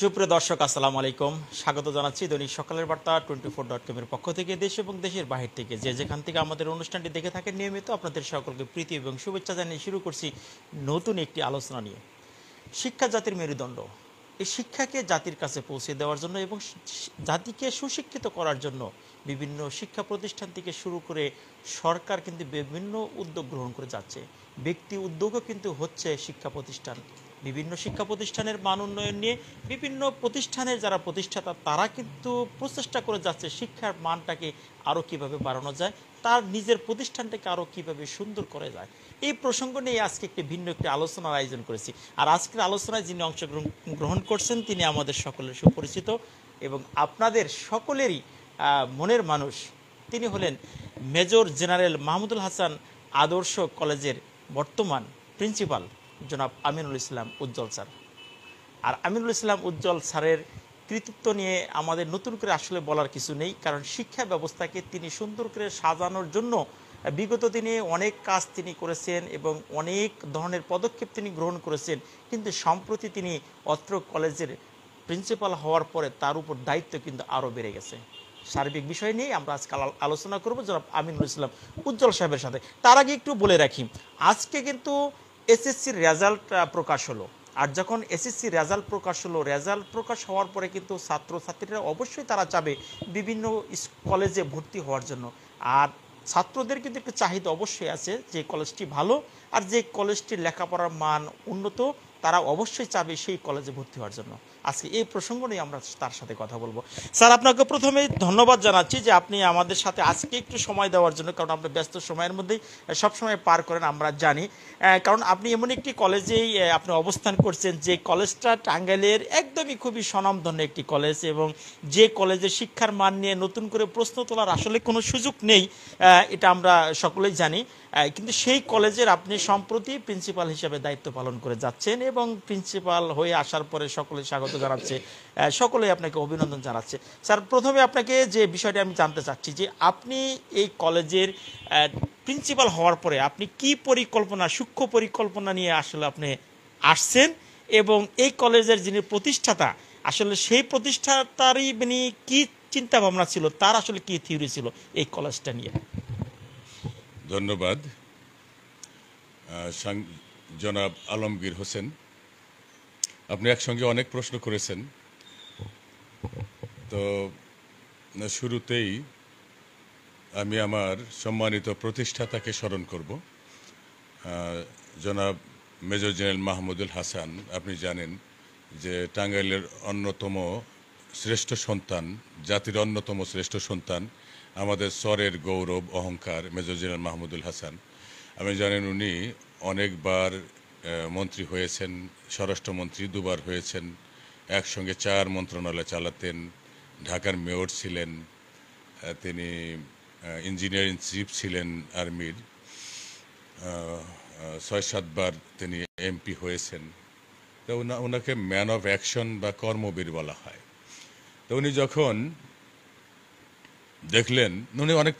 সুপ্রিয় দর্শক আসসালামু আলাইকুম স্বাগত জানাচ্ছি দৈনিক সকালের বার্তা টোয়েন্টি ফোর ডট কমের পক্ষ থেকে দেশ এবং দেশের বাহির থেকে যে যেখান থেকে আমাদের অনুষ্ঠানটি দেখে থাকেন নিয়মিত আপনাদের সকলকে প্রীতি এবং শুভেচ্ছা জানিয়ে শুরু করছি নতুন একটি আলোচনা নিয়ে শিক্ষা জাতির মেরুদণ্ড এই শিক্ষাকে জাতির কাছে পৌঁছে দেওয়ার জন্য এবং জাতিকে সুশিক্ষিত করার জন্য বিভিন্ন শিক্ষা প্রতিষ্ঠান থেকে শুরু করে সরকার কিন্তু বিভিন্ন উদ্যোগ গ্রহণ করে যাচ্ছে ব্যক্তি উদ্যোগও কিন্তু হচ্ছে শিক্ষা প্রতিষ্ঠান বিভিন্ন শিক্ষা প্রতিষ্ঠানের মান উন্নয়ন নিয়ে বিভিন্ন প্রতিষ্ঠানের যারা প্রতিষ্ঠাতা তারা কিন্তু প্রচেষ্টা করে যাচ্ছে শিক্ষার মানটাকে আরও কীভাবে বাড়ানো যায় তার নিজের প্রতিষ্ঠানটাকে আরও কীভাবে সুন্দর করে যায় এই প্রসঙ্গ নিয়ে আজকে একটি ভিন্ন একটি আলোচনার আয়োজন করেছি আর আজকের আলোচনায় যিনি অংশগ্রহণ গ্রহণ করছেন তিনি আমাদের সকলের সুপরিচিত এবং আপনাদের সকলেরই মনের মানুষ তিনি হলেন মেজর জেনারেল মাহমুদুল হাসান আদর্শ কলেজের বর্তমান প্রিন্সিপাল জনাব আমিনুল ইসলাম উজ্জ্বল স্যার আর আমিনুল ইসলাম উজ্জ্বল স্যারের কৃতিত্ব নিয়ে আমাদের নতুন করে আসলে বলার কিছু নেই কারণ শিক্ষা ব্যবস্থাকে তিনি সুন্দর করে সাজানোর জন্য বিগত দিনে অনেক কাজ তিনি করেছেন এবং অনেক ধরনের পদক্ষেপ তিনি গ্রহণ করেছেন কিন্তু সম্প্রতি তিনি অত্র কলেজের প্রিন্সিপাল হওয়ার পরে তার উপর দায়িত্ব কিন্তু আরও বেড়ে গেছে সার্বিক বিষয় নিয়ে আমরা আজকাল আলোচনা করবো জনাব আমিনুল ইসলাম উজ্জ্বল সাহেবের সাথে তার আগে একটু বলে রাখি আজকে কিন্তু এসএসসির রেজাল্ট প্রকাশ হলো আর যখন এসএসসি রেজাল্ট প্রকাশ হলো রেজাল্ট প্রকাশ হওয়ার পরে কিন্তু ছাত্রছাত্রীরা অবশ্যই তারা চাবে বিভিন্ন কলেজে ভর্তি হওয়ার জন্য আর ছাত্রদের কিন্তু একটু চাহিদা অবশ্যই আছে যে কলেজটি ভালো আর যে কলেজটির লেখাপড়ার মান উন্নত তারা অবশ্যই চাবে সেই কলেজে ভর্তি হওয়ার জন্য আজকে এই প্রসঙ্গ নিয়ে আমরা তার সাথে কথা বলবো স্যার আপনাকে প্রথমে ধন্যবাদ জানাচ্ছি যে আপনি আমাদের সাথে আজকে একটু সময় দেওয়ার জন্য কারণ আপনার ব্যস্ত সময়ের মধ্যেই সবসময় পার করেন আমরা জানি কারণ আপনি এমন একটি কলেজেই আপনি অবস্থান করছেন যে কলেজটা টাঙ্গাইলের একদমই খুবই স্বনামধন্য একটি কলেজ এবং যে কলেজে শিক্ষার মান নিয়ে নতুন করে প্রশ্ন তোলার আসলে কোনো সুযোগ নেই এটা আমরা সকলেই জানি কিন্তু সেই কলেজের আপনি সম্প্রতি প্রিন্সিপাল হিসেবে দায়িত্ব পালন করে যাচ্ছেন এবং প্রিন্সিপাল হয়ে আসার পরে সকলে স্বাগত জানাচ্ছে সকলে আপনাকে অভিনন্দন জানাচ্ছে স্যার প্রথমে আপনাকে যে বিষয়টি আমি জানতে চাচ্ছি যে আপনি এই কলেজের প্রিন্সিপাল হওয়ার পরে আপনি কি পরিকল্পনা সূক্ষ্ম পরিকল্পনা নিয়ে আসলে আপনি আসছেন এবং এই কলেজের যিনি প্রতিষ্ঠাতা আসলে সেই প্রতিষ্ঠাতারই মানে কি চিন্তা ভাবনা ছিল তার আসলে কি থিওরি ছিল এই কলেজটা নিয়ে ধন্যবাদ জনাব আলমগীর হোসেন আপনি একসঙ্গে অনেক প্রশ্ন করেছেন তো শুরুতেই আমি আমার সম্মানিত প্রতিষ্ঠাতাকে স্মরণ করব জনাব মেজর জেনারেল মাহমুদুল হাসান আপনি জানেন যে টাঙ্গাইলের অন্যতম শ্রেষ্ঠ সন্তান জাতির অন্যতম শ্রেষ্ঠ সন্তান আমাদের স্বরের গৌরব অহংকার মেজর জেনারেল মাহমুদুল হাসান আমি জানেন উনি অনেকবার মন্ত্রী হয়েছেন স্বরাষ্ট্রমন্ত্রী দুবার হয়েছেন একসঙ্গে চার মন্ত্রণালয় চালাতেন ঢাকার মেয়র ছিলেন তিনি ইঞ্জিনিয়ার ইন চিফ ছিলেন আর্মির ছয় সাতবার তিনি এমপি হয়েছেন তো ওনাকে ম্যান অফ অ্যাকশন বা কর্মবীর বলা হয় তো উনি যখন দেখলেন উনি অনেক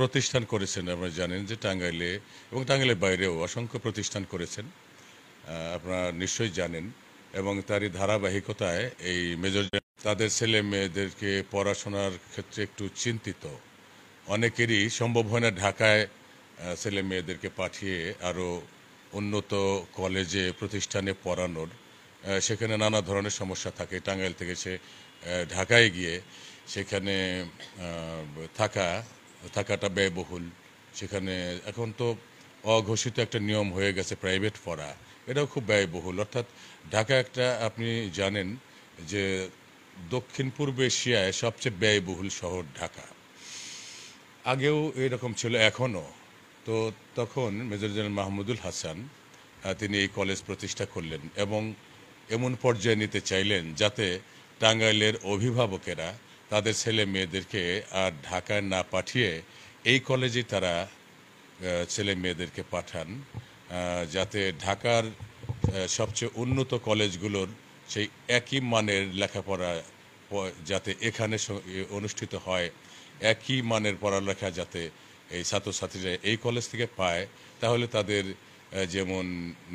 প্রতিষ্ঠান করেছেন আপনারা জানেন যে টাঙ্গাইলে এবং টাঙ্গাইলের বাইরেও অসংখ্য প্রতিষ্ঠান করেছেন আপনারা নিশ্চয়ই জানেন এবং তারই ধারাবাহিকতায় এই মেজর তাদের ছেলে মেয়েদেরকে পড়াশোনার ক্ষেত্রে একটু চিন্তিত অনেকেরই সম্ভব হয় না ঢাকায় ছেলে মেয়েদেরকে পাঠিয়ে আরও উন্নত কলেজে প্রতিষ্ঠানে পড়ানোর সেখানে নানা ধরনের সমস্যা থাকে টাঙ্গাইল থেকে সে ঢাকায় গিয়ে সেখানে থাকা থাকাটা ব্যয়বহুল সেখানে এখন তো অঘোষিত একটা নিয়ম হয়ে গেছে প্রাইভেট পড়া এটাও খুব ব্যয়বহুল অর্থাৎ ঢাকা একটা আপনি জানেন যে দক্ষিণ পূর্ব এশিয়ায় সবচেয়ে ব্যয়বহুল শহর ঢাকা আগেও এরকম ছিল এখনও তো তখন মেজর জেনারেল মাহমুদুল হাসান তিনি এই কলেজ প্রতিষ্ঠা করলেন এবং এমন পর্যায়ে নিতে চাইলেন যাতে টাঙ্গাইলের অভিভাবকেরা তাদের ছেলে মেয়েদেরকে আর ঢাকায় না পাঠিয়ে এই কলেজে তারা ছেলে মেয়েদেরকে পাঠান যাতে ঢাকার সবচেয়ে উন্নত কলেজগুলোর সেই একই মানের লেখাপড়া যাতে এখানে অনুষ্ঠিত হয় একই মানের পড়ালেখা যাতে এই ছাত্রছাত্রীরা এই কলেজ থেকে পায় তাহলে তাদের যেমন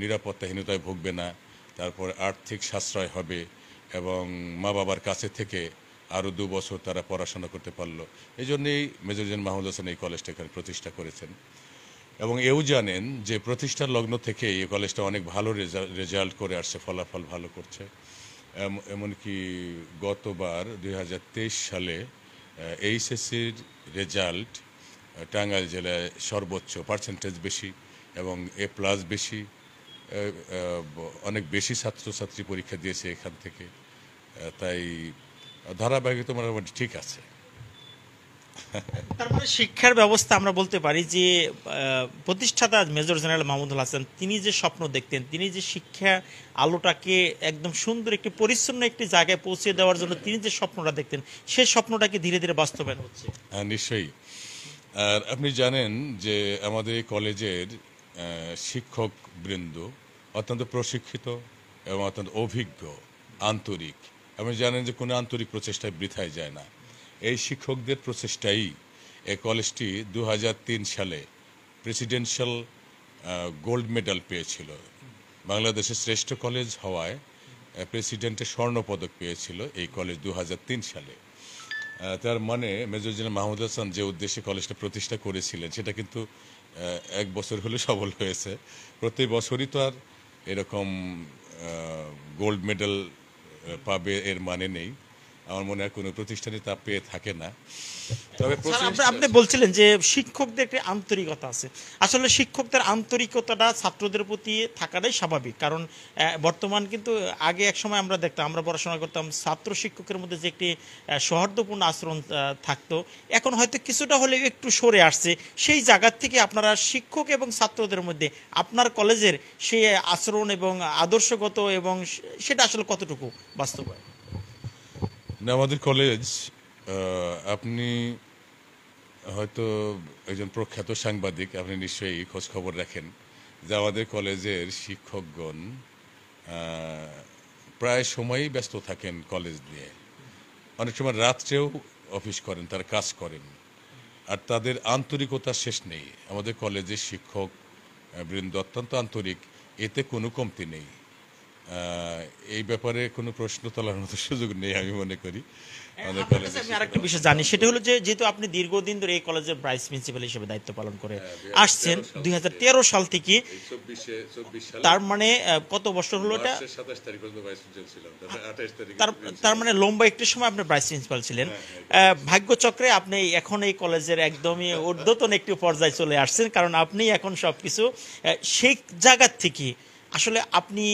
নিরাপত্তাহীনতায় ভুগবে না তারপর আর্থিক সাশ্রয় হবে এবং মা বাবার কাছে থেকে আরও দু বছর তারা পড়াশোনা করতে পারলো এই জন্যেই মেজর জেন মাহমুদ হোসেন এই কলেজটা এখানে প্রতিষ্ঠা করেছেন এবং এও জানেন যে প্রতিষ্ঠার লগ্ন থেকে এই কলেজটা অনেক ভালো রেজাল্ট করে আসছে ফলাফল ভালো করছে এমনকি গতবার দুই সালে এইচএসসির রেজাল্ট টাঙ্গাইল জেলায় সর্বোচ্চ পার্সেন্টেজ বেশি এবং এ প্লাস বেশি অনেক বেশি ছাত্রছাত্রী পরীক্ষা দিয়েছে এখান থেকে তাই ধারাবাহিকতা মোটামুটি ঠিক আছে তারপরে শিক্ষার ব্যবস্থা আমরা বলতে পারি যে প্রতিষ্ঠাতা মেজর জেনারেল মাহমুদুল হাসান তিনি যে স্বপ্ন দেখতেন তিনি যে শিক্ষা আলোটাকে একদম সুন্দর একটি পরিচ্ছন্ন একটি জায়গায় পৌঁছে দেওয়ার জন্য তিনি যে স্বপ্নটা দেখতেন সেই স্বপ্নটাকে ধীরে ধীরে বাস্তবায়ন হচ্ছে হ্যাঁ, নিশ্চয়ই আর আপনি জানেন যে আমাদের এই কলেজের শিক্ষক বৃন্দ অত্যন্ত প্রশিক্ষিত এবং অত্যন্ত অভিজ্ঞ আন্তরিক আপনি জানেন যে কোনো আন্তরিক প্রচেষ্টায় বৃথায় যায় না এই শিক্ষকদের প্রচেষ্টাই এ কলেজটি দু সালে প্রেসিডেন্সিয়াল গোল্ড মেডাল পেয়েছিল বাংলাদেশের শ্রেষ্ঠ কলেজ হওয়ায় প্রেসিডেন্টের স্বর্ণপদক পেয়েছিল এই কলেজ দু সালে তার মানে মেজর জেনারেল মাহমুদ হাসান যে উদ্দেশ্যে কলেজটা প্রতিষ্ঠা করেছিলেন সেটা কিন্তু এক বছর হলে সফল হয়েছে প্রতি বছরই তো আর এরকম গোল্ড মেডেল পাবে এর মানে নেই আমার মনে হয় কোনো প্রতিষ্ঠানে তা পেয়ে থাকে না তবে আপনি বলছিলেন যে শিক্ষকদের একটি আন্তরিকতা আছে আসলে শিক্ষকদের আন্তরিকতাটা ছাত্রদের প্রতি থাকাটাই স্বাভাবিক কারণ বর্তমান কিন্তু আগে এক সময় আমরা দেখতাম আমরা পড়াশোনা করতাম ছাত্র শিক্ষকের মধ্যে যে একটি সৌহার্দ্যপূর্ণ আচরণ থাকতো এখন হয়তো কিছুটা হলেও একটু সরে আসছে সেই জায়গার থেকে আপনারা শিক্ষক এবং ছাত্রদের মধ্যে আপনার কলেজের সেই আচরণ এবং আদর্শগত এবং সেটা আসলে কতটুকু বাস্তবায়ন না আমাদের কলেজ আপনি হয়তো একজন প্রখ্যাত সাংবাদিক আপনি নিশ্চয়ই খোঁজ খবর রাখেন যে আমাদের কলেজের শিক্ষকগণ প্রায় সময়ই ব্যস্ত থাকেন কলেজ নিয়ে অনেক সময় রাত্রেও অফিস করেন তারা কাজ করেন আর তাদের আন্তরিকতার শেষ নেই আমাদের কলেজের শিক্ষক বৃন্দ অত্যন্ত আন্তরিক এতে কোনো কমতি নেই এই ব্যাপারে কোনো প্রশ্ন তোলার মতো সুযোগ নেই আমি মনে করি হ্যাঁ, আমি আরেকটা বিষয় জানি সেটা হলো যে যেহেতু আপনি দীর্ঘদিন ধরে এই কলেজের ভাইস প্রিন্সিপাল হিসেবে দায়িত্ব পালন করে হ্যাঁ, আসছেন দুই সাল থেকে তার মানে কত বছর হলো এটা হ্যাঁ, তার মানে লম্বা একটু সময় আপনি ভাইস প্রিন্সিপাল ছিলেন ভাগ্যচক্রে আপনি এখন এই কলেজের একদমই ঊর্ধ্বতন একটি পর্যায়ে চলে আসছেন কারণ আপনি এখন সবকিছু সেই জায়গার থেকে আসলে আপনি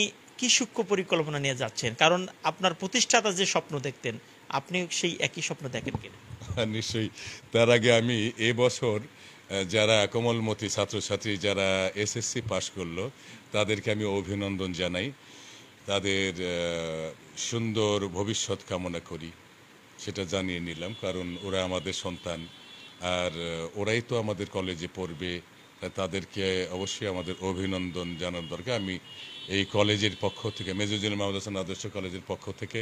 একই সূক্ষ্ম পরিকল্পনা নিয়ে যাচ্ছেন কারণ আপনার প্রতিষ্ঠাতা যে স্বপ্ন দেখতেন আপনি সেই একই স্বপ্ন দেখেন কিনা হ্যাঁ, নিশ্চয়ই তার আগে আমি এবছর যারা কমলমতি ছাত্রছাত্রী যারা এসএসসি পাশ করলো তাদেরকে আমি অভিনন্দন জানাই তাদের সুন্দর ভবিষ্যৎ কামনা করি সেটা জানিয়ে নিলাম কারণ ওরা আমাদের সন্তান আর ওরাই তো আমাদের কলেজে পড়বে তাদেরকে অবশ্যই আমাদের অভিনন্দন জানানো দরকার আমি এই কলেজের পক্ষ থেকে মেজরুল মাহমুদ হাসান আদর্শ কলেজের পক্ষ থেকে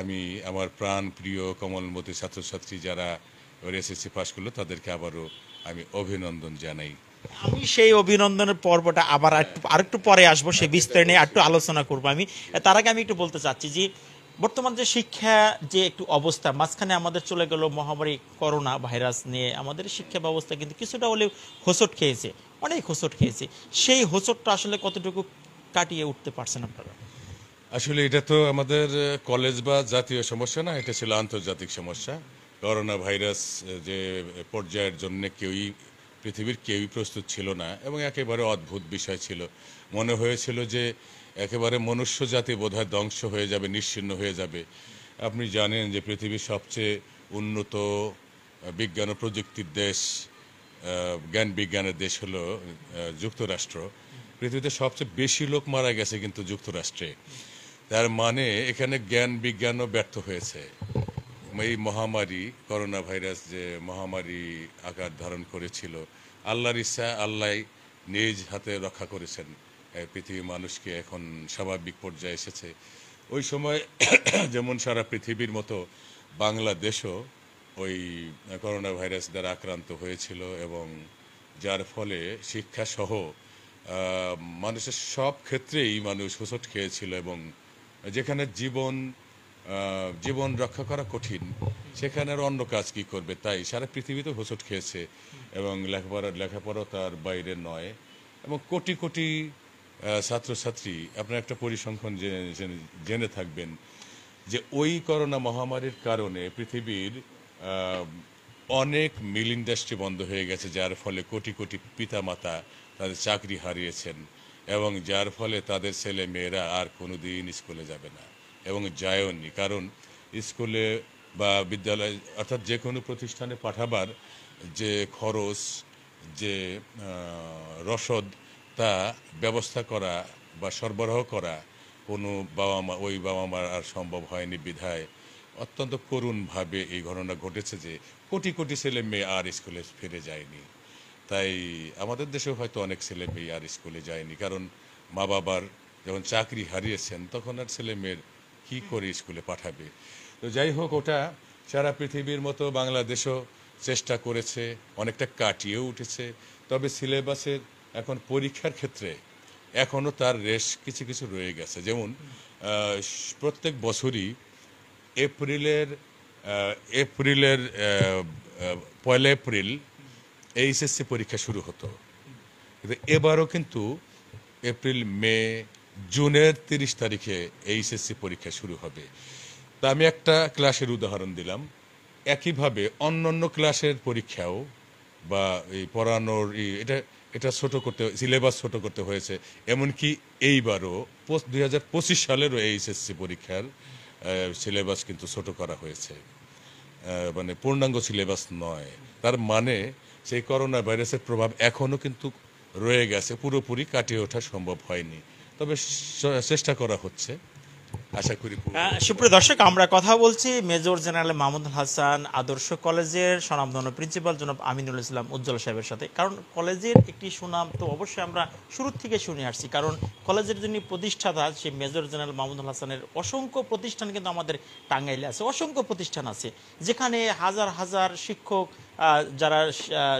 আমি আমার প্রাণ প্রিয় কমলমতী ছাত্রছাত্রী যারা ওর এসএসসি পাস করলো তাদেরকে আবারও আমি অভিনন্দন জানাই আমি সেই অভিনন্দনের পর্বটা আবার আরেকটু পরে আসবো সেই বিস্তার নিয়ে একটু আলোচনা করবো আমি তার আগে আমি একটু বলতে চাচ্ছি যে বর্তমান যে শিক্ষা যে একটু অবস্থা মাঝখানে আমাদের চলে গেল মহামারী করোনা ভাইরাস নিয়ে আমাদের শিক্ষা ব্যবস্থা কিন্তু কিছুটা হলেও হোসট খেয়েছে অনেক হোসট খেয়েছে সেই হোঁচটটা আসলে কতটুকু কাটিয়ে উঠতে পারছেন আপনারা আসলে এটা তো আমাদের কলেজ বা জাতীয় সমস্যা না এটা ছিল আন্তর্জাতিক সমস্যা করোনা ভাইরাস যে পর্যায়ের জন্য কেউই পৃথিবীর কেউই প্রস্তুত ছিল না এবং একেবারে অদ্ভুত বিষয় ছিল মনে হয়েছিল যে একেবারে মনুষ্য জাতি বোধহয় ধ্বংস হয়ে যাবে নিশ্চিন্ন হয়ে যাবে আপনি জানেন যে পৃথিবীর সবচেয়ে উন্নত বিজ্ঞান ও প্রযুক্তির দেশ জ্ঞান বিজ্ঞানের দেশ হলো যুক্তরাষ্ট্র পৃথিবীতে সবচেয়ে বেশি লোক মারা গেছে কিন্তু যুক্তরাষ্ট্রে তার মানে এখানে জ্ঞান বিজ্ঞানও ব্যর্থ হয়েছে এই মহামারী করোনা ভাইরাস যে মহামারী আকার ধারণ করেছিল আল্লাহর ইচ্ছা আল্লাহ নিজ হাতে রক্ষা করেছেন পৃথিবীর মানুষকে এখন স্বাভাবিক পর্যায়ে এসেছে ওই সময় যেমন সারা পৃথিবীর মতো বাংলাদেশও ওই করোনা ভাইরাস দ্বারা আক্রান্ত হয়েছিল এবং যার ফলে শিক্ষাসহ মানুষের সব ক্ষেত্রেই মানুষ হোসট খেয়েছিল এবং যেখানে জীবন জীবন রক্ষা করা কঠিন সেখানে আর অন্য কাজ কি করবে তাই সারা পৃথিবীতে হোসট খেয়েছে এবং লেখাপড়া লেখাপড়া তার বাইরে নয় এবং কোটি কোটি ছাত্রছাত্রী আপনার একটা পরিসংখ্যান জেনে থাকবেন যে ওই করোনা মহামারীর কারণে পৃথিবীর অনেক মিল ইন্ডাস্ট্রি বন্ধ হয়ে গেছে যার ফলে কোটি কোটি পিতামাতা তাদের চাকরি হারিয়েছেন এবং যার ফলে তাদের ছেলে মেয়েরা আর কোনো দিন স্কুলে যাবে না এবং যায়ওনি কারণ স্কুলে বা বিদ্যালয় অর্থাৎ যে কোনো প্রতিষ্ঠানে পাঠাবার যে খরচ যে রসদ তা ব্যবস্থা করা বা সরবরাহ করা কোনো বাবা মা ওই বাবা মার আর সম্ভব হয়নি বিধায় অত্যন্ত করুণভাবে এই ঘটনা ঘটেছে যে কোটি কোটি ছেলে মেয়ে আর স্কুলে ফিরে যায়নি তাই আমাদের দেশেও হয়তো অনেক ছেলে মেয়ে আর স্কুলে যায়নি কারণ মা বাবার যখন চাকরি হারিয়েছেন তখন আর ছেলে মেয়ের কী করে স্কুলে পাঠাবে তো যাই হোক ওটা সারা পৃথিবীর মতো বাংলাদেশও চেষ্টা করেছে অনেকটা কাটিয়েও উঠেছে তবে সিলেবাসের এখন পরীক্ষার ক্ষেত্রে এখনও তার রেশ কিছু কিছু রয়ে গেছে যেমন প্রত্যেক বছরই এপ্রিলের এপ্রিলের পয়লা এপ্রিল এইচএসসি পরীক্ষা শুরু হতো কিন্তু এবারও কিন্তু এপ্রিল মে জুনের তিরিশ তারিখে এইচএসসি পরীক্ষা শুরু হবে তা আমি একটা ক্লাসের উদাহরণ দিলাম একইভাবে অন্য অন্য ক্লাসের পরীক্ষাও বা এই পড়ানোর এটা এটা ছোট করতে সিলেবাস ছোট করতে হয়েছে এমনকি এইবারও দুই হাজার পঁচিশ সালেরও এইচএসসি পরীক্ষার সিলেবাস কিন্তু ছোট করা হয়েছে মানে পূর্ণাঙ্গ সিলেবাস নয় তার মানে সেই করোনা ভাইরাসের প্রভাব এখনও কিন্তু রয়ে গেছে পুরোপুরি কাটিয়ে ওঠা সম্ভব হয়নি তবে চেষ্টা করা হচ্ছে আশা করি হ্যাঁ, সুপ্রিয় দর্শক আমরা কথা বলছি মেজর জেনারেল মাহমুদ হাসান আদর্শ কলেজের স্বনামধন্য প্রিন্সিপাল জনাব আমিনুল ইসলাম উজ্জ্বল সাহেবের সাথে কারণ কলেজের একটি সুনাম তো অবশ্যই আমরা শুরু থেকে শুনে আসছি কারণ কলেজের যিনি প্রতিষ্ঠাতা সে মেজর জেনারেল মাহমুদ হাসানের অসংখ্য প্রতিষ্ঠান কিন্তু আমাদের টাঙ্গাইলে আছে অসংখ্য প্রতিষ্ঠান আছে যেখানে হাজার হাজার শিক্ষক যারা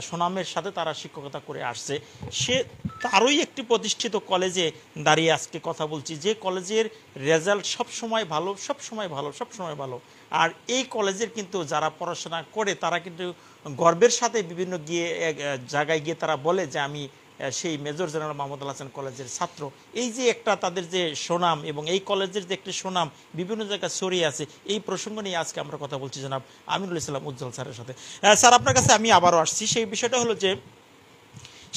সুনামের সাথে তারা শিক্ষকতা করে আসছে সে তারই একটি প্রতিষ্ঠিত কলেজে দাঁড়িয়ে আজকে কথা বলছি যে কলেজের রেজাল্ট সব সময় ভালো সব সময় ভালো সব সময় ভালো আর এই কলেজের কিন্তু যারা পড়াশোনা করে তারা কিন্তু গর্বের সাথে বিভিন্ন গিয়ে জায়গায় গিয়ে তারা বলে যে আমি সেই মেজর জেনারেল মাহমুদ আল হাসান কলেজের ছাত্র এই যে একটা তাদের যে সুনাম এবং এই কলেজের যে একটি সুনাম বিভিন্ন জায়গায় ছড়িয়ে আছে এই প্রসঙ্গ নিয়ে আজকে আমরা কথা বলছি জনাব আমিনুল ইসলাম উজ্জ্বল স্যারের সাথে স্যার আপনার কাছে আমি আবারও আসছি সেই বিষয়টা হলো যে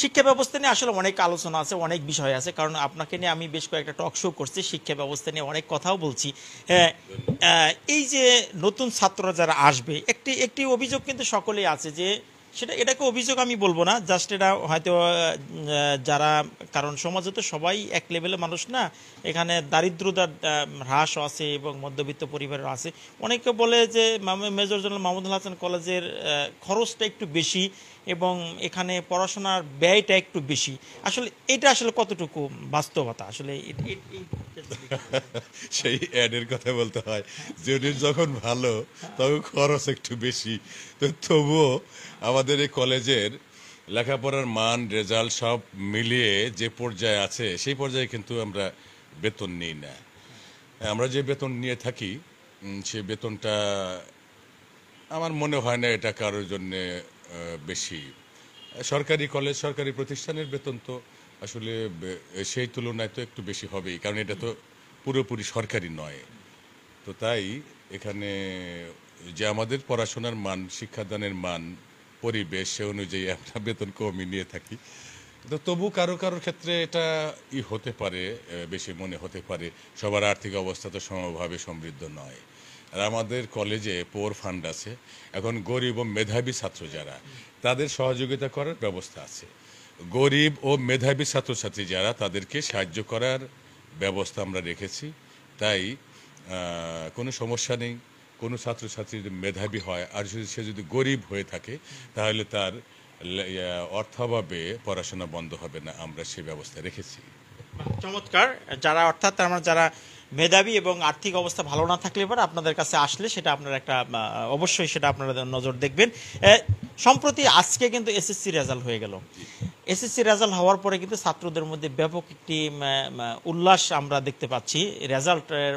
শিক্ষা ব্যবস্থা নিয়ে আসলে অনেক আলোচনা আছে অনেক বিষয় আছে কারণ আপনাকে নিয়ে আমি বেশ কয়েকটা টক শো করছি শিক্ষা ব্যবস্থা নিয়ে অনেক কথাও বলছি এই যে নতুন ছাত্ররা যারা আসবে একটি একটি অভিযোগ কিন্তু সকলেই আছে যে সেটা এটাকে অভিযোগ আমি বলবো না জাস্ট এটা হয়তো যারা কারণ সমাজে তো সবাই এক লেভেলের মানুষ না এখানে দারিদ্রতার হ্রাস আছে এবং মধ্যবিত্ত পরিবারও আছে অনেকে বলে যে মেজর জেনারেল মাহমুদুল হাসান কলেজের খরচটা একটু বেশি এবং এখানে পড়াশোনার ব্যয়টা একটু বেশি আসলে এটা আসলে কতটুকু বাস্তবতা আসলে সেই অ্যাডের কথা বলতে হয় জরির যখন ভালো তখন খরচ একটু বেশি তো তবুও আমাদের এই কলেজের লেখাপড়ার মান রেজাল্ট সব মিলিয়ে যে পর্যায়ে আছে সেই পর্যায়ে কিন্তু আমরা বেতন নিই না আমরা যে বেতন নিয়ে থাকি সে বেতনটা আমার মনে হয় না এটা কারোর জন্যে বেশি সরকারি কলেজ সরকারি প্রতিষ্ঠানের বেতন তো আসলে সেই তুলনায় তো একটু বেশি হবেই কারণ এটা তো পুরোপুরি সরকারি নয় তো তাই এখানে যে আমাদের পড়াশোনার মান শিক্ষাদানের মান পরিবেশ সে অনুযায়ী আমরা বেতন কমই নিয়ে থাকি তো তবু কারো কারো ক্ষেত্রে এটা ই হতে পারে বেশি মনে হতে পারে সবার আর্থিক অবস্থা তো সমভাবে সমৃদ্ধ নয় আর আমাদের কলেজে পোর ফান্ড আছে এখন গরিব ও মেধাবী ছাত্র যারা তাদের সহযোগিতা করার ব্যবস্থা আছে গরিব ও মেধাবী ছাত্রছাত্রী যারা তাদেরকে সাহায্য করার ব্যবস্থা আমরা রেখেছি তাই কোনো সমস্যা নেই কোনো ছাত্রছাত্রী যদি মেধাবী হয় আর যদি সে যদি গরিব হয়ে থাকে তাহলে তার অর্থাভাবে পড়াশোনা বন্ধ হবে না আমরা সে ব্যবস্থা রেখেছি চমৎকার যারা অর্থাৎ আমরা মানে যারা মেধাবী এবং আর্থিক অবস্থা ভালো না থাকলে পর আপনাদের কাছে আসলে সেটা আপনার একটা অবশ্যই সেটা আপনারা নজর দেখবেন সম্প্রতি আজকে কিন্তু এসএসসি রেজাল্ট হয়ে গেল এসএসসি রেজাল্ট হওয়ার পরে কিন্তু ছাত্রদের মধ্যে ব্যাপক একটি উল্লাস আমরা দেখতে পাচ্ছি রেজাল্টের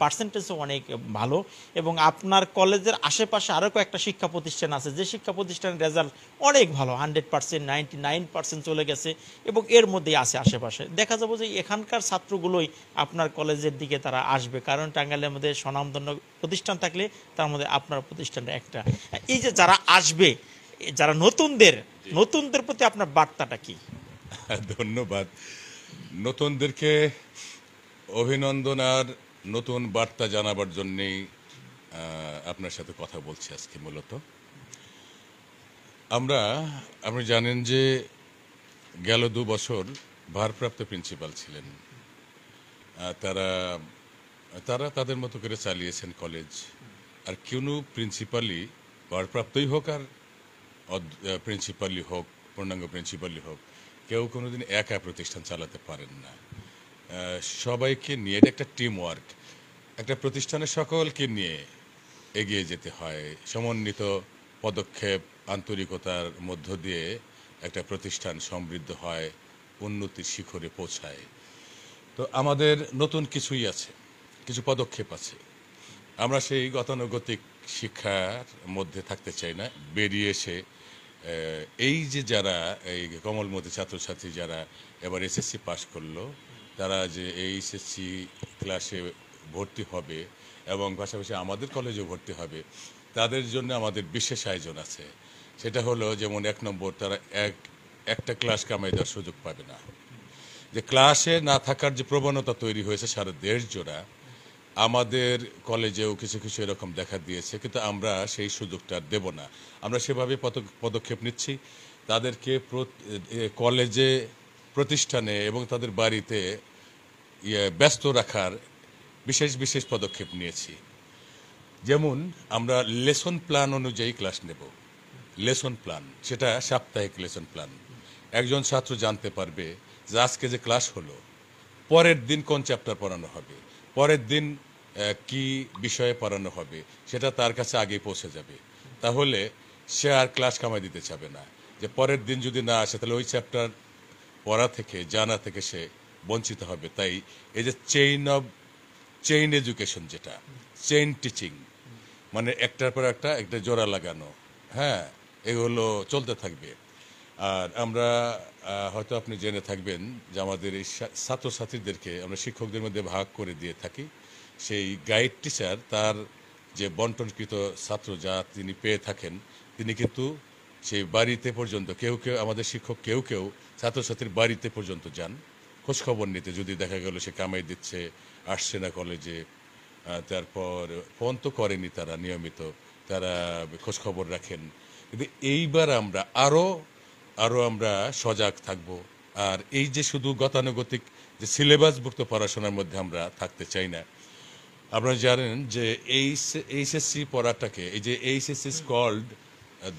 পার্সেন্টেজও অনেক ভালো এবং আপনার কলেজের আশেপাশে আরও কয়েকটা শিক্ষা প্রতিষ্ঠান আছে যে শিক্ষা প্রতিষ্ঠানের রেজাল্ট অনেক ভালো hundred percent ninety nine percent চলে গেছে এবং এর মধ্যেই আছে আশেপাশে দেখা যাবো যে এখানকার ছাত্রগুলোই আপনার কলেজের দিকে তারা আসবে কারণ টাঙ্গাইলের মধ্যে স্বনামধন্য প্রতিষ্ঠান থাকলে তার মধ্যে আপনার প্রতিষ্ঠানটা একটা এই যে যারা আসবে যারা নতুনদের নতুনদের প্রতি আপনার বার্তাটা কি ধন্যবাদ নতুনদেরকে অভিনন্দন আর নতুন বার্তা জানাবার জন্যেই আপনার সাথে কথা বলছি আজকে মূলত আমরা আপনি জানেন যে গেল দু বছর ভারপ্রাপ্ত প্রিন্সিপাল ছিলেন তারা তারা তাদের মতো করে চালিয়েছেন কলেজ আর কোনো প্রিন্সিপালই ভারপ্রাপ্তই হোক আর প্রিন্সিপালই হোক পূর্ণাঙ্গ প্রিন্সিপালই হোক কেউ কোনো দিন একা প্রতিষ্ঠান চালাতে পারেন না সবাইকে নিয়ে একটা টিম ওয়ার্ক একটা প্রতিষ্ঠানের সকলকে নিয়ে এগিয়ে যেতে হয় সমন্বিত পদক্ষেপ আন্তরিকতার মধ্য দিয়ে একটা প্রতিষ্ঠান সমৃদ্ধ হয় উন্নতির শিখরে পৌঁছায় তো আমাদের নতুন কিছুই আছে কিছু পদক্ষেপ আছে আমরা সেই গতানুগতিক শিক্ষার মধ্যে থাকতে চাই না বেরিয়ে এসে এই যে যারা এই কমলমতি ছাত্রছাত্রী যারা এবার এসএসসি পাশ করলো তারা যে এই এসএসসি ক্লাসে ভর্তি হবে এবং পাশাপাশি আমাদের কলেজে ভর্তি হবে তাদের জন্য আমাদের বিশেষ আয়োজন আছে সেটা হলো যেমন এক নম্বর তারা এক একটা ক্লাস কামাই দেওয়ার সুযোগ পাবে না যে ক্লাসে না থাকার যে প্রবণতা তৈরি হয়েছে সারা দেশ জোড়া আমাদের কলেজেও কিছু কিছু এরকম দেখা দিয়েছে কিন্তু আমরা সেই সুযোগটা দেব না আমরা সেভাবে পদক্ষেপ নিচ্ছি তাদেরকে কলেজে প্রতিষ্ঠানে এবং তাদের বাড়িতে ইয়ে, ব্যস্ত রাখার বিশেষ বিশেষ পদক্ষেপ নিয়েছি যেমন আমরা লেসন প্ল্যান অনুযায়ী ক্লাস নেব লেসন প্ল্যান সেটা সাপ্তাহিক লেসন প্ল্যান একজন ছাত্র জানতে পারবে যে আজকে যে ক্লাস হলো পরের দিন কোন চ্যাপ্টার পড়ানো হবে পরের দিন কি বিষয়ে পড়ানো হবে সেটা তার কাছে আগে পৌঁছে যাবে তাহলে সে আর ক্লাস কামাই দিতে চাবে না যে পরের দিন যদি না আসে তাহলে ওই চ্যাপ্টার পড়া থেকে জানা থেকে সে বঞ্চিত হবে তাই এই যে চেইন অব চেইন এডুকেশন যেটা চেইন টিচিং মানে একটার পর একটা একটা জোড়া লাগানো হ্যাঁ এগুলো চলতে থাকবে আর আমরা হয়তো আপনি জেনে থাকবেন যে আমাদের এই ছাত্রছাত্রীদেরকে আমরা শিক্ষকদের মধ্যে ভাগ করে দিয়ে থাকি সেই গাইড টিচার তার যে বন্টনকৃত ছাত্র যা তিনি পেয়ে থাকেন তিনি কিন্তু সেই বাড়িতে পর্যন্ত কেউ কেউ আমাদের শিক্ষক কেউ কেউ ছাত্রছাত্রীর বাড়িতে পর্যন্ত যান খোঁজখবর নিতে যদি দেখা গেল সে কামাই দিচ্ছে আসছে না কলেজে তারপর ফোন তো করেনি তারা নিয়মিত তারা খোঁজখবর রাখেন কিন্তু এইবার আমরা আরও আরও আমরা সজাগ থাকব আর এই যে শুধু গতানুগতিক যে সিলেবাসভুক্ত পড়াশোনার মধ্যে আমরা থাকতে চাই না আপনারা জানেন যে এই এইচএসসি পড়াটাকে এই যে HSC is called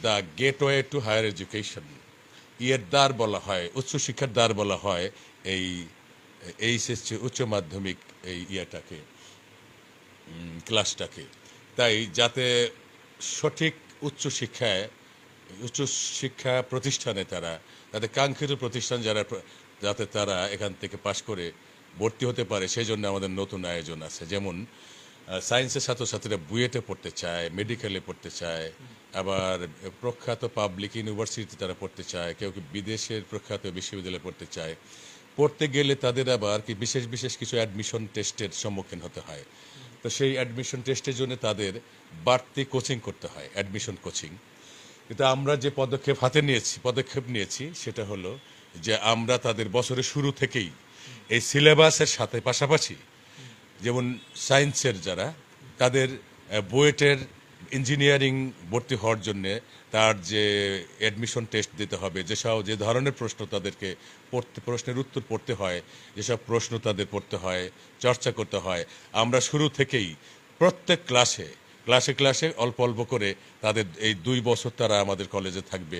the gateway to higher education ইয়ের দ্বার বলা হয় উচ্চশিক্ষার দ্বার বলা হয় এই এইচএসসি উচ্চ মাধ্যমিক এই ইয়েটাকে ক্লাসটাকে তাই যাতে সঠিক উচ্চশিক্ষায় উচ্চ শিক্ষা প্রতিষ্ঠানে তারা তাদের কাঙ্ক্ষিত প্রতিষ্ঠান যারা যাতে তারা এখান থেকে পাশ করে ভর্তি হতে পারে সেই জন্য আমাদের নতুন আয়োজন আছে যেমন সায়েন্সের ছাত্রছাত্রীরা বুয়েটে পড়তে চায় মেডিকেলে পড়তে চায় আবার প্রখ্যাত পাবলিক ইউনিভার্সিটিতে তারা পড়তে চায় কেউ কি বিদেশের প্রখ্যাত বিশ্ববিদ্যালয়ে পড়তে চায় পড়তে গেলে তাদের আবার কি বিশেষ বিশেষ কিছু অ্যাডমিশন টেস্টের সম্মুখীন হতে হয় তো সেই অ্যাডমিশন টেস্টের জন্য তাদের বাড়তি কোচিং করতে হয় অ্যাডমিশন কোচিং কিন্তু আমরা যে পদক্ষেপ হাতে নিয়েছি পদক্ষেপ নিয়েছি সেটা হলো যে আমরা তাদের বছরের শুরু থেকেই এই সিলেবাসের সাথে পাশাপাশি যেমন সায়েন্সের যারা তাদের বুয়েটের ইঞ্জিনিয়ারিং ভর্তি হওয়ার জন্য তার যে অ্যাডমিশন টেস্ট দিতে হবে যেসব যে ধরনের প্রশ্ন তাদেরকে পড়তে প্রশ্নের উত্তর পড়তে হয় যেসব প্রশ্ন তাদের পড়তে হয় চর্চা করতে হয় আমরা শুরু থেকেই প্রত্যেক ক্লাসে ক্লাসে ক্লাসে অল্প অল্প করে তাদের এই দুই বছর তারা আমাদের কলেজে থাকবে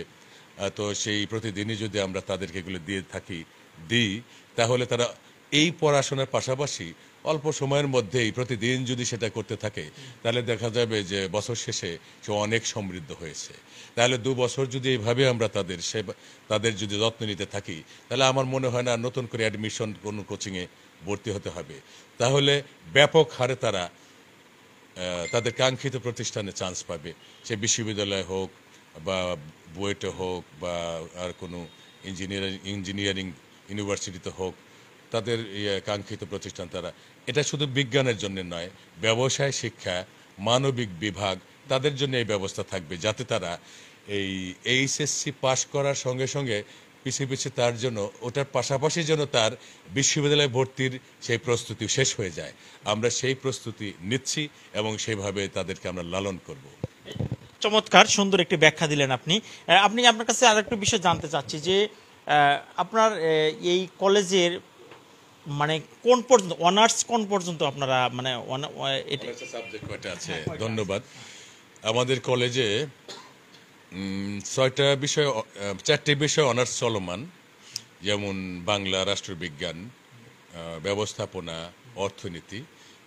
তো সেই প্রতিদিনই যদি আমরা তাদেরকে এগুলো দিয়ে থাকি দিই তাহলে তারা এই পড়াশোনার পাশাপাশি অল্প সময়ের মধ্যেই প্রতিদিন যদি সেটা করতে থাকে তাহলে দেখা যাবে যে বছর শেষে সে অনেক সমৃদ্ধ হয়েছে তাহলে দু বছর যদি এইভাবে আমরা তাদের সে তাদের যদি যত্ন নিতে থাকি তাহলে আমার মনে হয় না নতুন করে অ্যাডমিশন কোনো কোচিংয়ে ভর্তি হতে হবে তাহলে ব্যাপক হারে তারা তাদের কাঙ্ক্ষিত প্রতিষ্ঠানে চান্স পাবে সে বিশ্ববিদ্যালয় হোক বা বুয়েটে হোক বা আর কোনো ইঞ্জিনিয়ারিং ইঞ্জিনিয়ারিং ইউনিভার্সিটিতে হোক তাদের ইয়ে কাঙ্ক্ষিত প্রতিষ্ঠান তারা এটা শুধু বিজ্ঞানের জন্য নয় ব্যবসায় শিক্ষা মানবিক বিভাগ তাদের জন্য এই ব্যবস্থা থাকবে যাতে তারা এই এইচএসসি পাশ করার সঙ্গে সঙ্গে পিছিয়ে পিছিয়ে তার জন্য ওটার পাশাপাশি যেন তার বিশ্ববিদ্যালয়ে ভর্তির সেই প্রস্তুতি শেষ হয়ে যায় আমরা সেই প্রস্তুতি নিচ্ছি এবং সেইভাবে তাদেরকে আমরা লালন করব চমৎকার সুন্দর একটি ব্যাখ্যা দিলেন আপনি আপনি আপনার কাছে আর একটু বিষয় জানতে চাচ্ছি যে আপনার এই কলেজের মানে কোন পর্যন্ত অনার্স কোন পর্যন্ত আপনারা মানে আছে ধন্যবাদ আমাদের কলেজে ছয়টা বিষয় চারটি বিষয় অনার্স চলমান যেমন বাংলা রাষ্ট্রবিজ্ঞান ব্যবস্থাপনা অর্থনীতি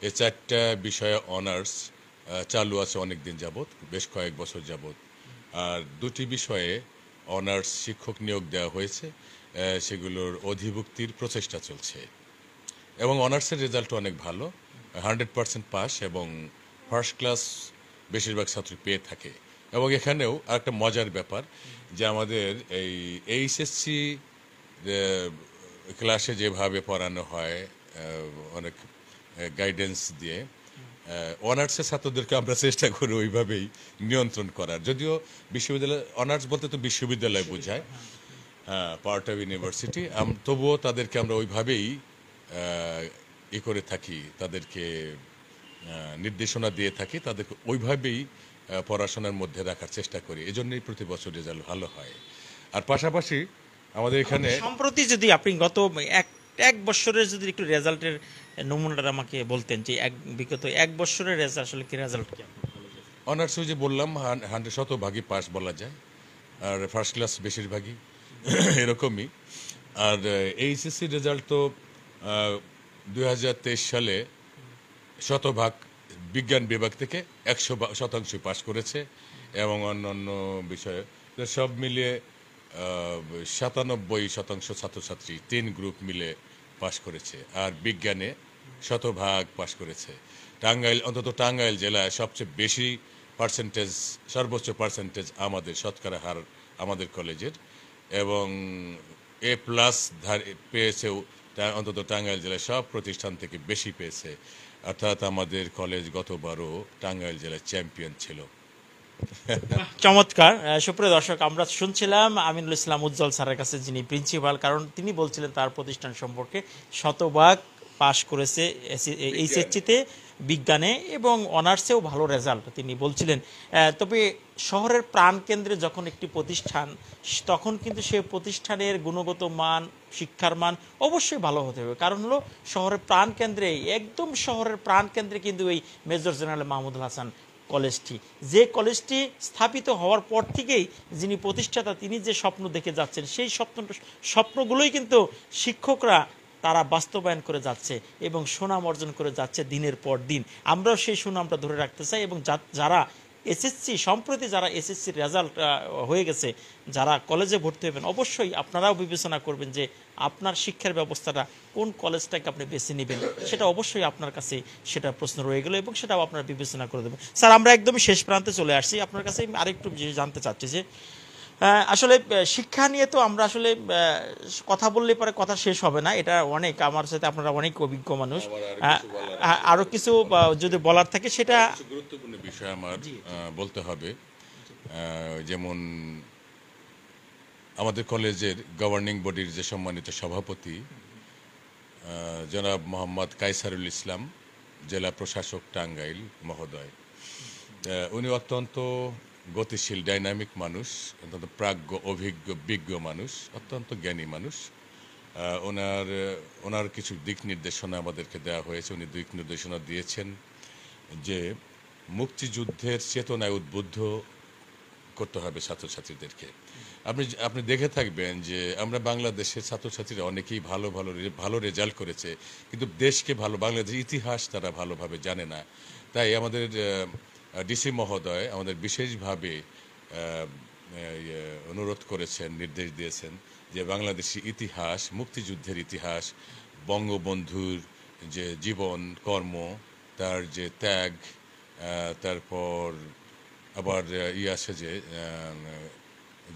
এ চারটা বিষয়ে অনার্স চালু আছে অনেক দিন যাবৎ বেশ কয়েক বছর যাবৎ আর দুটি বিষয়ে অনার্স শিক্ষক নিয়োগ দেওয়া হয়েছে সেগুলোর অধিভুক্তির প্রচেষ্টা চলছে এবং অনার্সের রেজাল্ট অনেক ভালো হান্ড্রেড পার্সেন্ট পাস এবং ফার্স্ট ক্লাস বেশিরভাগ ছাত্রী পেয়ে থাকে এবং এখানেও আরেকটা মজার ব্যাপার যে আমাদের এই এইচএসসি ক্লাসে যেভাবে পড়ানো হয় অনেক গাইডেন্স দিয়ে অনার্সের ছাত্রদেরকে আমরা চেষ্টা করি ওইভাবেই নিয়ন্ত্রণ করার যদিও বিশ্ববিদ্যালয় অনার্স বলতে তো বিশ্ববিদ্যালয় বোঝায় হ্যাঁ পার্ট অফ ইউনিভার্সিটি তবুও তাদেরকে আমরা ওইভাবেই ই করে থাকি তাদেরকে নির্দেশনা দিয়ে থাকি তাদেরকে ওইভাবেই পড়াশোনার মধ্যে রাখার চেষ্টা করি এজন্যই প্রতি বছর রেজাল্ট ভালো হয় আর পাশাপাশি আমাদের এখানে সম্প্রতি যদি আপনি গত এক এক বছরের যদি একটু রেজাল্টের নমুনাটা আমাকে বলতেন যে এক বিগত এক বছরের রেজাল্ট আসলে কি রেজাল্ট কি অনার্সও যে বললাম হান্ড্রেড শতভাগই পাস বলা যায় আর ফার্স্ট ক্লাস বেশিরভাগই এরকমই আর এইচএসসি রেজাল্ট তো দুই সালে শতভাগ বিজ্ঞান বিভাগ থেকে একশো শতাংশ পাশ করেছে এবং অন্যান্য বিষয়ে সব মিলিয়ে সাতানব্বই শতাংশ ছাত্রছাত্রী তিন গ্রুপ মিলে পাশ করেছে আর বিজ্ঞানে শতভাগ পাশ করেছে টাঙ্গাইল অন্তত টাঙ্গাইল জেলায় সবচেয়ে বেশি পার্সেন্টেজ সর্বোচ্চ পার্সেন্টেজ আমাদের শতকরা হার আমাদের কলেজের এবং এ প্লাস পেয়েছেও অন্তত টাঙ্গাইল জেলায় সব প্রতিষ্ঠান থেকে বেশি পেয়েছে অর্থাৎ আমাদের কলেজ গতবারও টাঙ্গাইল জেলার চ্যাম্পিয়ন ছিল চমৎকার সুপ্রিয় দর্শক আমরা শুনছিলাম আমিনুল ইসলাম উজ্জ্বল স্যারের কাছে যিনি প্রিন্সিপাল কারণ তিনি বলছিলেন তার প্রতিষ্ঠান সম্পর্কে শতভাগ পাশ করেছে এইচএসসিতে বিজ্ঞানে এবং অনার্সেও ভালো রেজাল্ট তিনি বলছিলেন তবে শহরের প্রাণকেন্দ্রে যখন একটি প্রতিষ্ঠান তখন কিন্তু সে প্রতিষ্ঠানের গুণগত মান শিক্ষার মান অবশ্যই ভালো হতে হবে কারণ হলো শহরের প্রাণকেন্দ্রে একদম শহরের প্রাণকেন্দ্রে কিন্তু এই মেজর জেনারেল মাহমুদুল হাসান কলেজটি যে কলেজটি স্থাপিত হওয়ার পর থেকেই যিনি প্রতিষ্ঠাতা তিনি যে স্বপ্ন দেখে যাচ্ছেন সেই স্বপ্ন স্বপ্নগুলোই কিন্তু শিক্ষকরা তারা বাস্তবায়ন করে যাচ্ছে এবং সুনাম অর্জন করে যাচ্ছে দিনের পর দিন আমরাও সেই সুনামটা ধরে রাখতে চাই এবং যারা এসএসসি সম্প্রতি যারা এসএসসির রেজাল্ট হয়ে গেছে যারা কলেজে ভর্তি হবেন অবশ্যই আপনারাও বিবেচনা করবেন যে আপনার শিক্ষার ব্যবস্থাটা কোন কলেজটাকে আপনি বেছে নেবেন সেটা অবশ্যই আপনার কাছে সেটা প্রশ্ন রয়ে গেল এবং সেটাও আপনারা বিবেচনা করে দেবেন স্যার আমরা একদম শেষ প্রান্তে চলে আসছি আপনার কাছে আমি আরেকটু জানতে চাচ্ছি যে আসলে শিক্ষা নিয়ে তো আমরা আসলে কথা বললে পরে কথা শেষ হবে না এটা অনেক আমার সাথে আপনারা অনেক অভিজ্ঞ মানুষ আরও কিছু যদি বলার থাকে সেটা গুরুত্বপূর্ণ বিষয় আমার বলতে হবে যেমন আমাদের কলেজের গভর্নিং বডির যে সম্মানিত সভাপতি জনাব মোহাম্মদ কাইসারুল ইসলাম জেলা প্রশাসক টাঙ্গাইল মহোদয় উনি অত্যন্ত গতিশীল ডাইনামিক মানুষ অত্যন্ত প্রাজ্ঞ অভিজ্ঞ বিজ্ঞ মানুষ অত্যন্ত জ্ঞানী মানুষ ওনার ওনার কিছু দিক নির্দেশনা আমাদেরকে দেওয়া হয়েছে উনি দিক নির্দেশনা দিয়েছেন যে মুক্তিযুদ্ধের চেতনায় উদ্বুদ্ধ করতে হবে ছাত্রছাত্রীদেরকে আপনি আপনি দেখে থাকবেন যে আমরা বাংলাদেশের ছাত্রছাত্রীরা অনেকেই ভালো ভালো ভালো রেজাল্ট করেছে কিন্তু দেশকে ভালো বাংলাদেশের ইতিহাস তারা ভালোভাবে জানে না তাই আমাদের ডিসি মহোদয় আমাদের বিশেষভাবে ইয়ে, অনুরোধ করেছেন নির্দেশ দিয়েছেন যে বাংলাদেশি ইতিহাস মুক্তিযুদ্ধের ইতিহাস বঙ্গবন্ধুর যে জীবন কর্ম তার যে ত্যাগ তারপর আবার ই আছে যে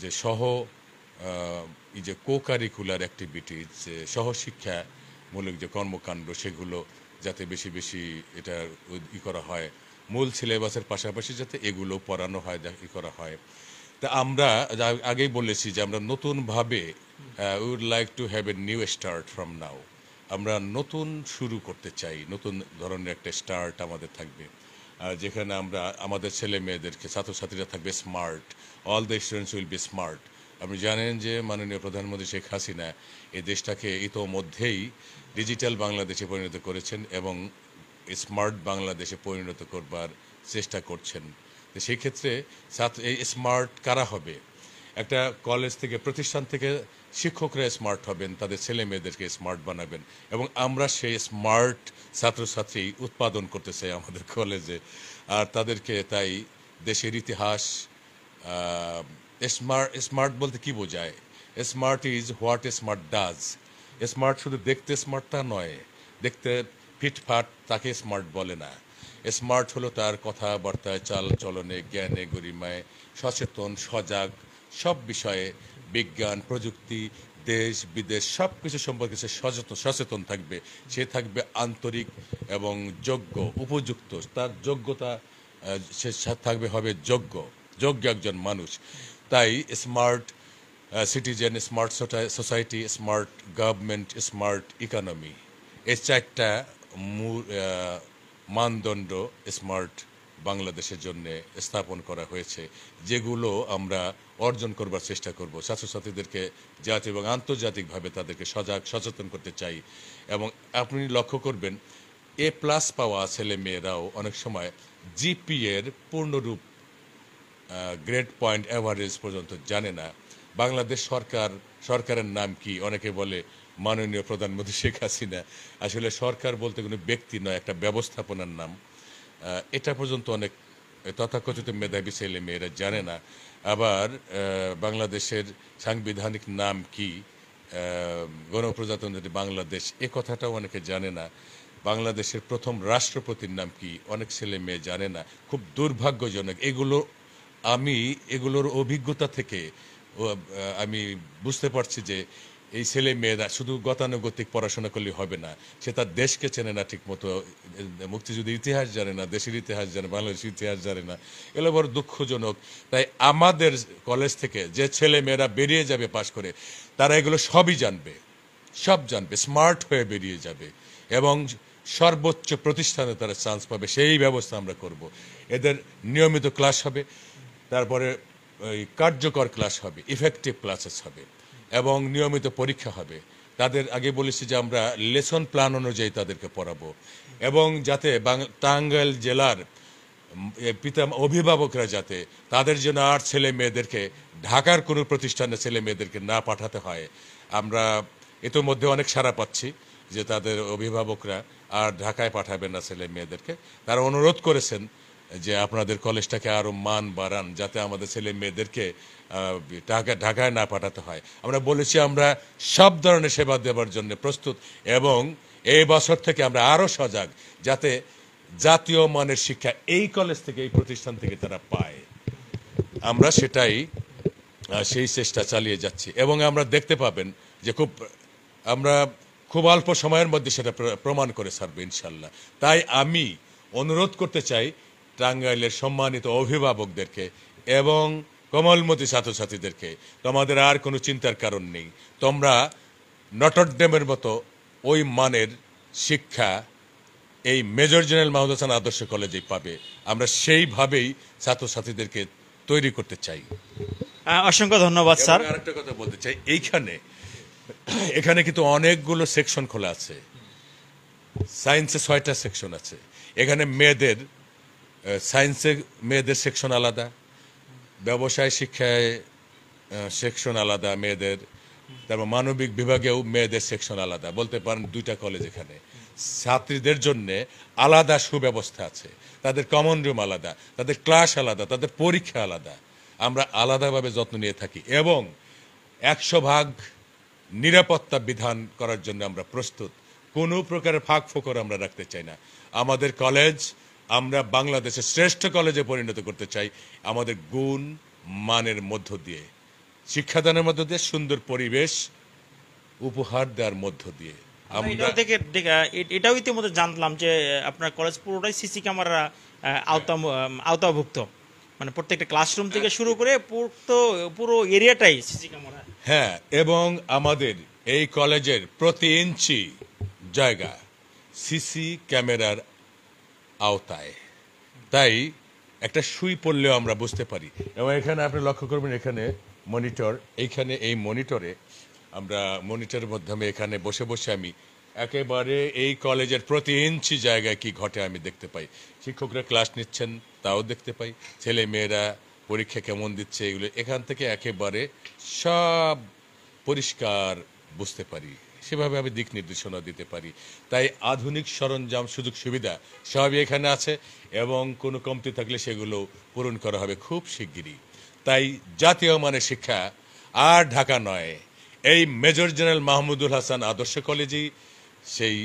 যে সহ যে কো কারিকুলার অ্যাক্টিভিটিজ সহশিক্ষা মূলক যে কর্মকাণ্ড সেগুলো যাতে বেশি বেশি এটা ই করা হয় মূল সিলেবাসের পাশাপাশি যাতে এগুলো পড়ানো হয় ই করা হয় তা আমরা আগেই বলেছি যে আমরা নতুনভাবে would like to have a new start from now আমরা নতুন শুরু করতে চাই নতুন ধরনের একটা স্টার্ট আমাদের থাকবে যেখানে আমরা আমাদের ছেলে মেয়েদেরকে ছাত্রছাত্রীরা থাকবে smart all the students will be smart আপনি জানেন যে মাননীয় প্রধানমন্ত্রী শেখ হাসিনা এই দেশটাকে ইতোমধ্যেই ডিজিটাল বাংলাদেশে পরিণত করেছেন এবং স্মার্ট বাংলাদেশে পরিণত করবার চেষ্টা করছেন তো ক্ষেত্রে ছাত্র এই স্মার্ট কারা হবে একটা কলেজ থেকে প্রতিষ্ঠান থেকে শিক্ষকরা স্মার্ট হবেন তাদের ছেলে মেয়েদেরকে স্মার্ট বানাবেন এবং আমরা সেই স্মার্ট ছাত্রছাত্রী উৎপাদন করতে চাই আমাদের কলেজে আর তাদেরকে তাই দেশের ইতিহাস স্মার্ট স্মার্ট বলতে কি বোঝায় smart is what smart does smart শুধু দেখতে স্মার্টটা নয় দেখতে ফিটফাট তাকে স্মার্ট বলে না স্মার্ট হলো তার কথাবার্তায় চাল চলনে জ্ঞানে গরিমায় সচেতন সজাগ সব বিষয়ে বিজ্ঞান প্রযুক্তি দেশ বিদেশ সব কিছু সম্পর্কে সে সচেতন সচেতন থাকবে সে থাকবে আন্তরিক এবং যোগ্য উপযুক্ত তার যোগ্যতা সে থাকবে হবে যোগ্য যোগ্য একজন মানুষ তাই smart citizen smart society smart government smart economy এই চারটা মানদণ্ড স্মার্ট বাংলাদেশের জন্য স্থাপন করা হয়েছে যেগুলো আমরা অর্জন করবার চেষ্টা করব ছাত্রছাত্রীদেরকে জাতীয় এবং আন্তর্জাতিকভাবে তাদেরকে সজাগ সচেতন করতে চাই এবং আপনি লক্ষ্য করবেন এ প্লাস পাওয়া ছেলে মেয়েরাও অনেক সময় জিপিএর পূর্ণরূপ গ্রেড পয়েন্ট অ্যাভারেজ পর্যন্ত জানে না বাংলাদেশ সরকার সরকারের নাম কি অনেকে বলে মাননীয় প্রধানমন্ত্রী শেখ হাসিনা আসলে সরকার বলতে কোনো ব্যক্তি নয় একটা ব্যবস্থাপনার নাম এটা পর্যন্ত অনেক তথাকথিত মেধাবী ছেলে মেয়েরা জানে না আবার বাংলাদেশের সাংবিধানিক নাম কি গণপ্রজাতন্ত্রী বাংলাদেশ এ কথাটাও অনেকে জানে না বাংলাদেশের প্রথম রাষ্ট্রপতির নাম কি অনেক ছেলে মেয়ে জানে না খুব দুর্ভাগ্যজনক এগুলো আমি এগুলোর অভিজ্ঞতা থেকে আমি বুঝতে পারছি যে এই ছেলে মেয়েরা শুধু গতানুগতিক পড়াশোনা করলে হবে না সে তার দেশকে চেনে না ঠিকমতো মুক্তিযুদ্ধের ইতিহাস জানে না দেশের ইতিহাস জানে বাংলাদেশের ইতিহাস জানে না এগুলো বড় দুঃখজনক তাই আমাদের কলেজ থেকে যে ছেলে মেয়েরা বেরিয়ে যাবে পাশ করে তারা এগুলো সবই জানবে সব জানবে স্মার্ট হয়ে বেরিয়ে যাবে এবং সর্বোচ্চ প্রতিষ্ঠানে তারা চান্স পাবে সেই ব্যবস্থা আমরা করব। এদের নিয়মিত ক্লাস হবে তারপরে কার্যকর ক্লাস হবে ইফেক্টিভ ক্লাসেস হবে এবং নিয়মিত পরীক্ষা হবে তাদের আগে বলেছি যে আমরা লেসন প্ল্যান অনুযায়ী তাদেরকে পড়াবো এবং যাতে টাঙ্গাইল জেলার পিতা অভিভাবকরা যাতে তাদের জন্য আর ছেলে মেয়েদেরকে ঢাকার কোনো প্রতিষ্ঠানে ছেলে মেয়েদেরকে না পাঠাতে হয় আমরা ইতোমধ্যে অনেক সাড়া পাচ্ছি যে তাদের অভিভাবকরা আর ঢাকায় পাঠাবেন না ছেলে মেয়েদেরকে তারা অনুরোধ করেছেন যে আপনাদের কলেজটাকে আরও মান বাড়ান যাতে আমাদের ছেলে মেয়েদেরকে টাকা ঢাকায় না পাঠাতে হয় আমরা বলেছি আমরা সব ধরনের সেবা দেওয়ার জন্য প্রস্তুত এবং এই বছর থেকে আমরা আরও সজাগ যাতে জাতীয় মানের শিক্ষা এই কলেজ থেকে এই প্রতিষ্ঠান থেকে তারা পায় আমরা সেটাই সেই চেষ্টা চালিয়ে যাচ্ছি এবং আমরা দেখতে পাবেন যে খুব আমরা খুব অল্প সময়ের মধ্যে সেটা প্রমাণ করে সারবে ইনশাল্লাহ তাই আমি অনুরোধ করতে চাই টাঙ্গাইলের সম্মানিত অভিভাবকদেরকে এবং কমলমতি ছাত্রছাত্রীদেরকে তোমাদের আর কোনো চিন্তার কারণ নেই তোমরা নটরডেমের মতো ওই মানের শিক্ষা এই মেজর জেনারেল মাহমুদ হাসান আদর্শ কলেজেই পাবে আমরা সেইভাবেই ছাত্রছাত্রীদেরকে তৈরি করতে চাই অসংখ্য ধন্যবাদ স্যার আরেকটা কথা বলতে চাই এইখানে এখানে কিন্তু অনেকগুলো সেকশন খোলা আছে সায়েন্সে ছয়টা সেকশন আছে এখানে মেয়েদের সায়েন্সে মেয়েদের সেকশন আলাদা ব্যবসায় শিক্ষায় সেকশন আলাদা মেয়েদের তারপর মানবিক বিভাগেও মেয়েদের সেকশন আলাদা বলতে পারেন দুইটা কলেজ এখানে ছাত্রীদের জন্যে আলাদা সুব্যবস্থা আছে তাদের কমন রুম আলাদা তাদের ক্লাস আলাদা তাদের পরীক্ষা আলাদা আমরা আলাদাভাবে যত্ন নিয়ে থাকি এবং একশো ভাগ নিরাপত্তা বিধান করার জন্য আমরা প্রস্তুত কোনো প্রকারের ফাঁক ফোকর আমরা রাখতে চাই না আমাদের কলেজ আমরা বাংলাদেশের শ্রেষ্ঠ কলেজে পরিণত করতে চাই আমাদের গুণ মানের মধ্য দিয়ে শিক্ষাদানের মধ্য দিয়ে সুন্দর পরিবেশ উপহার দেওয়ার মধ্য দিয়ে আমরা থেকে এটাও ইতিমধ্যে জানলাম যে আপনার কলেজ পুরোটাই সিসি ক্যামেরা আওতা হ্যাঁ। আওতাভুক্ত মানে প্রত্যেকটা ক্লাসরুম থেকে হ্যাঁ। শুরু করে পুরো পুরো এরিয়াটাই সিসি ক্যামেরা হ্যাঁ এবং আমাদের এই কলেজের প্রতি ইঞ্চি জায়গা সিসি ক্যামেরার আওতায় তাই একটা সুই পড়লেও আমরা বুঝতে পারি এবং এখানে আপনি লক্ষ্য করবেন এখানে মনিটর এইখানে এই মনিটরে আমরা মনিটরের মাধ্যমে এখানে বসে বসে আমি একেবারে এই কলেজের প্রতি ইঞ্চি জায়গায় কি ঘটে আমি দেখতে পাই শিক্ষকরা ক্লাস নিচ্ছেন তাও দেখতে পাই ছেলে মেয়েরা পরীক্ষা কেমন দিচ্ছে এগুলো এখান থেকে একেবারে সব পরিষ্কার বুঝতে পারি সেভাবে আমি দিক নির্দেশনা দিতে পারি তাই আধুনিক সরঞ্জাম সুযোগ সুবিধা সবই এখানে আছে এবং কোনো কমতি থাকলে সেগুলো পূরণ করা হবে খুব শিগগিরই তাই জাতীয় মানের শিক্ষা আর ঢাকা নয় এই মেজর জেনারেল মাহমুদুল হাসান আদর্শ কলেজই সেই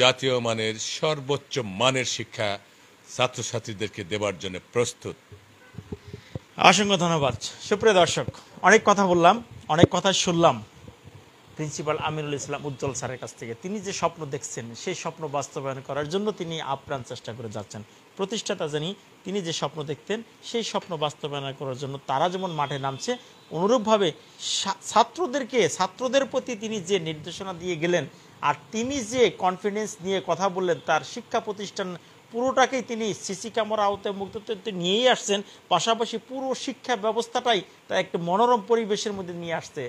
জাতীয় মানের সর্বোচ্চ মানের শিক্ষা ছাত্রছাত্রীদেরকে দেবার জন্য প্রস্তুত অসংখ্য ধন্যবাদ সুপ্রিয় দর্শক অনেক কথা বললাম অনেক কথা শুনলাম প্রিন্সিপাল আমিরুল ইসলাম উজ্জ্বল স্যারের কাছ থেকে তিনি যে স্বপ্ন দেখছেন সেই স্বপ্ন বাস্তবায়ন করার জন্য তিনি আপ্রাণ চেষ্টা করে যাচ্ছেন প্রতিষ্ঠাতা জানি তিনি যে স্বপ্ন দেখতেন সেই স্বপ্ন বাস্তবায়ন করার জন্য তারা যেমন মাঠে নামছে অনুরূপভাবে ছাত্রদেরকে ছাত্রদের প্রতি তিনি যে নির্দেশনা দিয়ে গেলেন আর তিনি যে কনফিডেন্স নিয়ে কথা বললেন তার শিক্ষা প্রতিষ্ঠান পুরোটাকেই তিনি সিসি ক্যামেরা আওতে মুক্ত নিয়েই আসছেন পাশাপাশি পুরো শিক্ষা ব্যবস্থাটাই তা একটি মনোরম পরিবেশের মধ্যে নিয়ে আসছে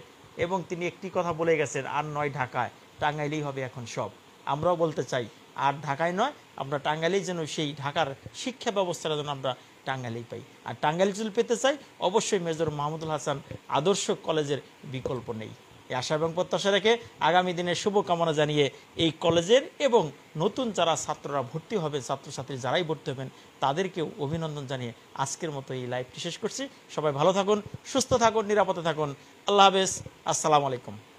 এবং তিনি একটি কথা বলে গেছেন আর নয় ঢাকায় টাঙ্গাইলেই হবে এখন সব আমরাও বলতে চাই আর ঢাকায় নয় আমরা টাঙ্গাইলেই যেন সেই ঢাকার শিক্ষা ব্যবস্থাটা যেন আমরা টাঙ্গাইলেই পাই আর টাঙ্গাইল চুল পেতে চাই অবশ্যই মেজর মাহমুদুল হাসান আদর্শ কলেজের বিকল্প নেই এই আশা এবং প্রত্যাশা রেখে আগামী দিনের শুভকামনা জানিয়ে এই কলেজের এবং নতুন যারা ছাত্ররা ভর্তি হবে ছাত্রছাত্রী যারাই ভর্তি হবেন তাদেরকেও অভিনন্দন জানিয়ে আজকের মতো এই লাইভটি শেষ করছি সবাই ভালো থাকুন সুস্থ থাকুন নিরাপদে থাকুন আল্লাহ হাফেজ আসসালামু আলাইকুম